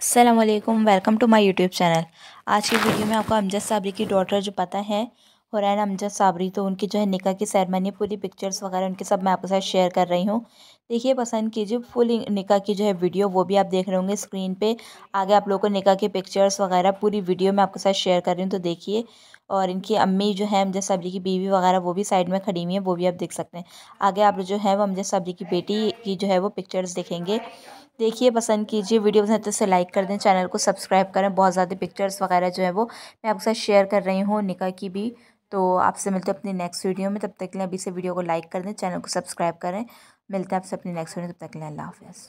Aslam welcome to my YouTube channel आज की video में आपको अमजद साबरी की डॉटर जो पता है हुरैन अमजद साबरी तो उनकी जो है निका की सैरमनी पूरी पिक्चर्स वगैरह उनके सब मैं आपके साथ शेयर कर रही हूँ देखिए पसंद कीजिए फुल निका की जो है वीडियो वो भी आप देख रहे होंगे स्क्रीन पे आगे आप लोगों को निका के पिक्चर्स वगैरह पूरी वीडियो मैं आपके साथ शेयर कर रही हूँ तो देखिए और इनकी अम्मी जो है अमजद सब्जी की बीवी वगैरह वो भी साइड में खड़ी हुई है वो भी आप देख सकते हैं आगे आप जो है वो अमजद सब्जी की बेटी की जो है वो पिक्चर्स देखेंगे देखिए पसंद कीजिए वीडियो पसंद तो से लाइक कर दें चैनल को सब्सक्राइब करें बहुत ज़्यादा पिक्चर्स वगैरह जो है वो मैं आपके साथ शेयर कर रही हूँ निका की भी तो आपसे मिलते हैं अपनी नेक्स्ट वीडियो में तब तक के लिए अभी से वीडियो को लाइक कर दें चैनल को सब्सक्राइब करें मिलते हैं आपसे अपने नेक्स्ट वीडियो तब तक के लिए अल्लाह हाफिज़